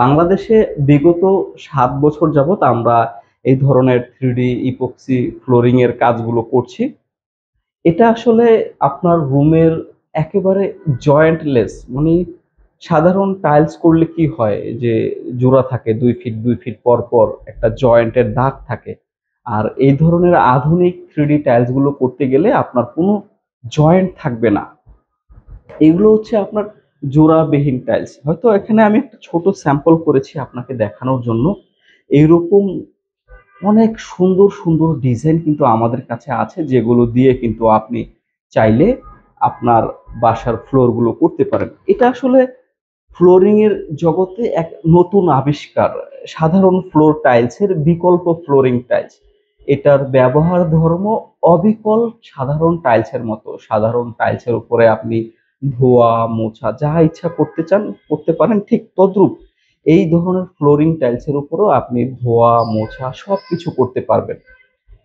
বাংলাদেশে বিগত সাত বছর যাবৎ আমরা এই ধরনের থ্রিডি ইপক্সি ফ্লোরিং এর কাজগুলো করছি এটা আসলে আপনার রুমের একেবারে জয়েন্টলেস মানে সাধারণ টাইলস করলে কি হয় যে জোড়া থাকে দুই ফিট দুই ফিট পর পর একটা জয়েন্টের দাগ থাকে আর এই ধরনের আধুনিক থ্রিডি টাইলসগুলো করতে গেলে আপনার কোনো জয়েন্ট থাকবে না এগুলো হচ্ছে আপনার জোড়াবিহীন টাইলস হয়তো এখানে আমি একটা ছোট স্যাম্পল করেছি আপনাকে দেখানোর জন্য এইরকম অনেক সুন্দর সুন্দর ডিজাইন কিন্তু আমাদের কাছে আছে যেগুলো দিয়ে কিন্তু আপনি চাইলে আপনার বাসার ফ্লোরগুলো করতে পারেন এটা আসলে ফ্লোরিংয়ের জগতে এক নতুন আবিষ্কার সাধারণ ফ্লোর টাইলসের বিকল্প ফ্লোরিং টাইলস এটার ব্যবহার ধর্ম অবিকল সাধারণ টাইলসের মতো সাধারণ টাইলসের উপরে আপনি ধোয়া মোছা যা ইচ্ছা করতে চান করতে পারেন ঠিক তদ্রূপ এই ধরনের ফ্লোরিং টাইলসের উপরও আপনি ধোয়া মোছা সব কিছু করতে পারবেন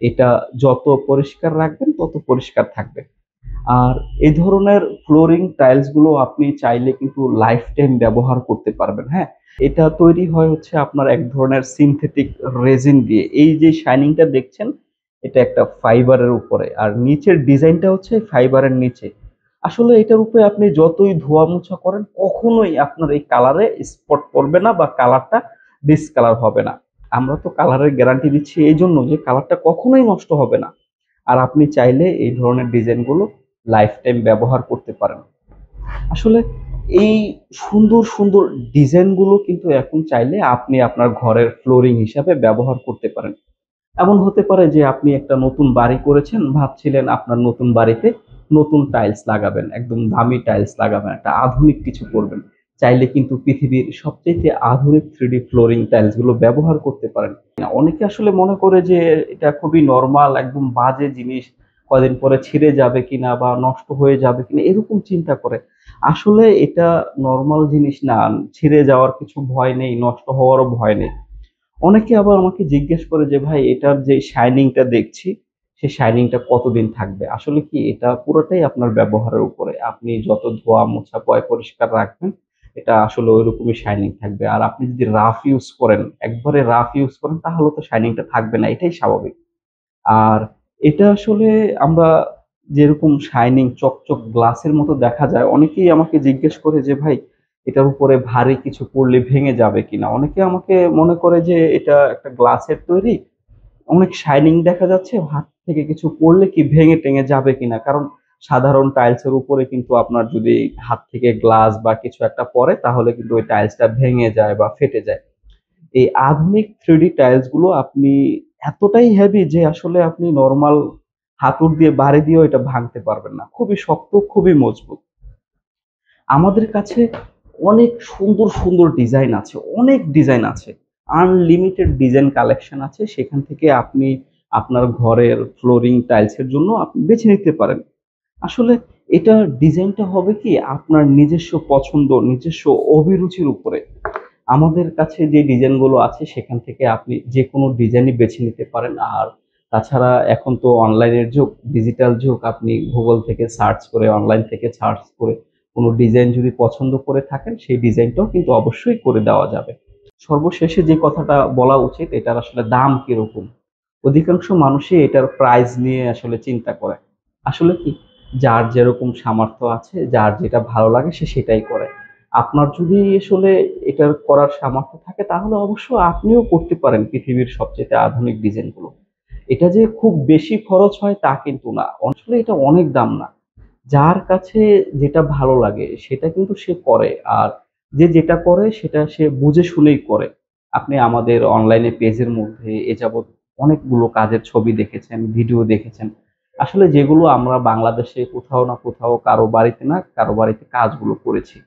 এটা যত পরিষ্কার রাখবেন তত পরিষ্কার থাকবে আর এই ধরনের ফ্লোরিং টাইলসগুলো আপনি চাইলে কিন্তু লাইফ টাইম ব্যবহার করতে পারবেন হ্যাঁ এটা তৈরি হয় হচ্ছে আপনার এক ধরনের সিনথেটিক রেজিন দিয়ে এই যে শাইনিংটা দেখছেন এটা একটা ফাইবারের উপরে আর নিচের ডিজাইনটা হচ্ছে ফাইবারের নিচে আসলে এটার উপরে আপনি যতই ধোয়া মোছা করেন কখনোই আপনার এই কালারে স্পট পড়বে না বা কালারটা ডিসকালার হবে না আমরা তো কালারের গ্যারান্টি দিচ্ছি এই জন্য যে কালারটা কখনোই নষ্ট হবে না আর আপনি চাইলে এই ধরনের ডিজাইনগুলো লাইফ টাইম ব্যবহার করতে পারেন আসলে এই সুন্দর সুন্দর ডিজাইনগুলো কিন্তু এখন চাইলে আপনি আপনার ঘরের ফ্লোরিং হিসাবে ব্যবহার করতে পারেন এমন হতে পারে যে আপনি একটা নতুন বাড়ি করেছেন ভাবছিলেন আপনার নতুন বাড়িতে নতুন টাইলস লাগাবেন একদম দামি টাইলস লাগাবেন একটা আধুনিক কিছু করবেন চাইলে কিন্তু পৃথিবীর সবচেয়ে আধুনিক থ্রিডি ফ্লোরিং টাইলসগুলো ব্যবহার করতে পারেন অনেকে আসলে মনে করে যে এটা খুবই নর্মাল একদম বাজে জিনিস কদিন পরে ছিঁড়ে যাবে কিনা বা নষ্ট হয়ে যাবে কিনা এরকম চিন্তা করে আসলে এটা নর্মাল জিনিস না ছিঁড়ে যাওয়ার কিছু ভয় নেই নষ্ট হওয়ারও ভয় নেই অনেকে আবার আমাকে জিজ্ঞেস করে যে ভাই এটার যে শাইনিংটা দেখছি সেই শাইনিংটা কতদিন থাকবে আসলে কি এটা পুরোটাই আপনার ব্যবহারের উপরে আপনি যত ধোয়া মোছা পয় পরিষ্কার রাখবেন এটা আসলে ওই রকমই শাইনিং থাকবে আর আপনি যদি রাফ ইউজ করেন একবারে রাফ ইউজ করেন তাহলে তো শাইনিংটা থাকবে না এটাই স্বাভাবিক আর এটা আসলে আমরা যেরকম শাইনিং চকচক গ্লাসের মতো দেখা যায় অনেকেই আমাকে জিজ্ঞেস করে যে ভাই এটার উপরে ভারী কিছু পড়লে ভেঙে যাবে কিনা অনেকে আমাকে মনে করে যে এটা একটা গ্লাসের তৈরি অনেক শাইনিং দেখা যাচ্ছে হাত থেকে কিছু পড়লে কি ভেঙে টেঙে যাবে কিনা কারণ সাধারণ টাইলসের উপরে কিন্তু আপনার যদি হাত থেকে গ্লাস বা কিছু একটা পড়ে তাহলে কিন্তু ওই টাইলসটা ভেঙে যায় বা ফেটে যায় এই আধুনিক থ্রিডি টাইলসগুলো আপনি এতটাই হেভি যে আসলে আপনি নর্মাল হাতুর দিয়ে বাড়ি দিয়েও এটা ভাঙতে পারবেন না খুবই শক্ত খুবই মজবুত আমাদের কাছে অনেক সুন্দর সুন্দর ডিজাইন আছে অনেক ডিজাইন আছে আনলিমিটেড ডিজাইন কালেকশন আছে সেখান থেকে আপনি আপনার ঘরের ফ্লোরিং টাইলসের জন্য আপনি বেছে নিতে পারেন আসলে এটা ডিজাইনটা হবে কি আপনার নিজস্ব পছন্দ নিজস্ব অভিরুচির উপরে আমাদের কাছে যে ডিজাইনগুলো আছে সেখান থেকে আপনি যে কোনো ডিজাইনই বেছে নিতে পারেন আর তাছাড়া এখন তো অনলাইনের যুগ ডিজিটাল যুগ আপনি গুগল থেকে সার্চ করে অনলাইন থেকে সার্চ করে কোনো ডিজাইন যদি পছন্দ করে থাকেন সেই ডিজাইনটাও কিন্তু অবশ্যই করে দেওয়া যাবে সর্বশেষে যে কথাটা বলা উচিত এটার আসলে দাম কিরকম অধিকাংশ মানুষই এটার প্রাইস নিয়ে আসলে চিন্তা করে আসলে কি যার যেরকম সামর্থ্য আছে যার যেটা ভালো লাগে সে সেটাই করে আপনার যদি আসলে এটার করার সামর্থ্য থাকে তাহলে অবশ্য আপনিও করতে পারেন পৃথিবীর সবচেয়ে আধুনিক ডিজাইনগুলো এটা যে খুব বেশি খরচ হয় তা কিন্তু না আসলে এটা অনেক দাম না যার কাছে যেটা ভালো লাগে সেটা কিন্তু সে করে আর যে যেটা করে সেটা সে বুঝে শুনেই করে আপনি আমাদের অনলাইনে পেজের মধ্যে এ যাবৎ অনেকগুলো কাজের ছবি দেখেছেন ভিডিও দেখেছেন আসলে যেগুলো আমরা বাংলাদেশে কোথাও না কোথাও কারো বাড়িতে না কারো বাড়িতে কাজগুলো করেছি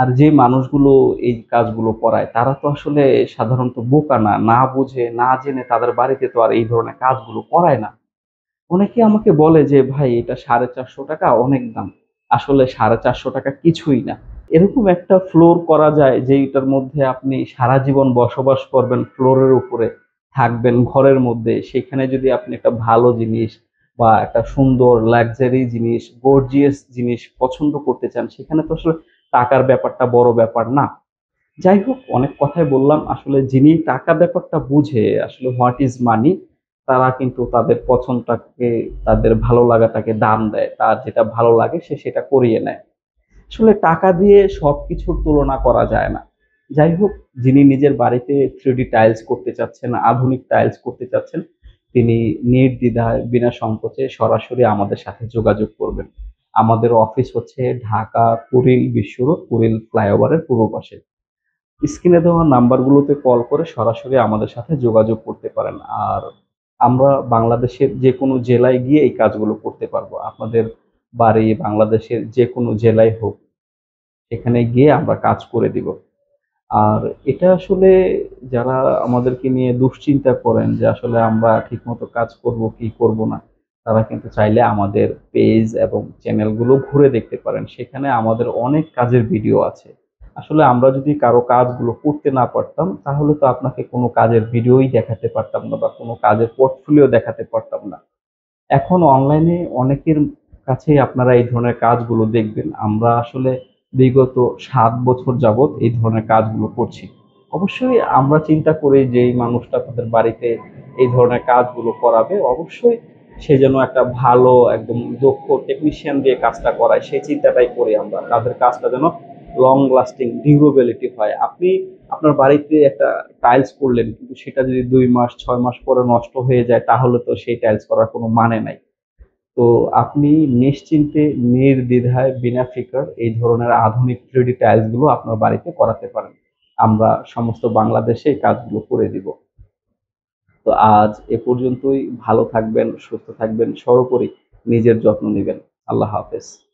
আর যে মানুষগুলো এই কাজগুলো করায় তারা তো আসলে সাধারণত বোকা না না বুঝে না জেনে তাদের বাড়িতে তো আর এই ধরনের কাজগুলো করায় না অনেকে আমাকে বলে যে ভাই এটা সাড়ে চারশো টাকা অনেক দাম আসলে সাড়ে চারশো টাকা কিছুই না এরকম একটা ফ্লোর করা যায় যেটার মধ্যে আপনি সারা জীবন বসবাস করবেন ফ্লোরের উপরে থাকবেন ঘরের মধ্যে সেখানে যদি আপনি একটা ভালো জিনিস বা একটা সুন্দর লাক্সারি জিনিস গর্জিয়াস জিনিস পছন্দ করতে চান সেখানে তো আসলে টাকার ব্যাপারটা বড় ব্যাপার না যাই হোক অনেক কথাই বললাম আসলে যিনি টাকা ব্যাপারটা বুঝে আসলে হোয়াট ইজ মানি তারা কিন্তু তাদের পছন্দটাকে তাদের ভালো লাগাটাকে দাম দেয় তার যেটা ভালো লাগে সে সেটা করিয়ে নেয় আসলে টাকা দিয়ে সব কিছুর তুলনা করা যায় না যাই হোক যিনি নিজের বাড়িতে থ্রিডি টাইলস করতে চাচ্ছেন আধুনিক টাইলস করতে চাচ্ছেন তিনি নির্দ্বিধায় বিনা সংকোচে সরাসরি আমাদের সাথে যোগাযোগ করবেন আমাদের অফিস হচ্ছে ঢাকা কুরিল বিশ্বরোড কুরিল ফ্লাইওভারের পূর্ব পাশে স্ক্রিনে দেওয়া নাম্বারগুলোতে কল করে সরাসরি আমাদের সাথে যোগাযোগ করতে পারেন আর আমরা বাংলাদেশের যে কোনো জেলায় গিয়ে এই কাজগুলো করতে পারবো আপনাদের বাড়ি বাংলাদেশের যে কোনো জেলায় হোক সেখানে গিয়ে আমরা কাজ করে দিব আর এটা আসলে যারা আমাদেরকে নিয়ে দুশ্চিন্তা করেন যে আসলে আমরা ঠিকমতো কাজ করব কি করব না তারা কিন্তু চাইলে আমাদের পেজ এবং চ্যানেলগুলো ঘুরে দেখতে পারেন সেখানে আমাদের অনেক কাজের ভিডিও আছে আসলে আমরা যদি কারো কাজগুলো করতে না পারতাম তাহলে তো আপনাকে কোনো কাজের ভিডিওই দেখাতে পারতাম না বা কোনো কাজের পোর্টফোলিও দেখাতে পারতাম না এখন অনলাইনে অনেকের কাছেই আপনারা এই ধরনের কাজগুলো দেখবেন আমরা আসলে বিগত সাত বছর যাবত এই ধরনের কাজগুলো করছি অবশ্যই আমরা চিন্তা করি যে এই মানুষটা তাদের বাড়িতে এই ধরনের কাজগুলো করাবে অবশ্যই সে যেন একটা ভালো একদম দক্ষ টেকনিশিয়ান দিয়ে কাজটা করায় সেই চিন্তাটাই করি আমরা তাদের কাজটা যেন লং লাস্টিং ডিউরেবিলিটি হয় আপনি আপনার বাড়িতে একটা টাইলস করলেন কিন্তু সেটা যদি দুই মাস ছয় মাস পরে নষ্ট হয়ে যায় তাহলে তো সেই টাইলস করার কোনো মানে নাই তো আপনি নিশ্চিন্তে নির্দ্বিধায় বিনা ফিকার এই ধরনের আধুনিক থ্রিডি টাইলসগুলো আপনার বাড়িতে করাতে পারেন আমরা সমস্ত বাংলাদেশে এই কাজগুলো করে দিব তো আজ এ পর্যন্তই ভালো থাকবেন সুস্থ থাকবেন সর্বোপরি নিজের যত্ন নেবেন আল্লাহ হাফেজ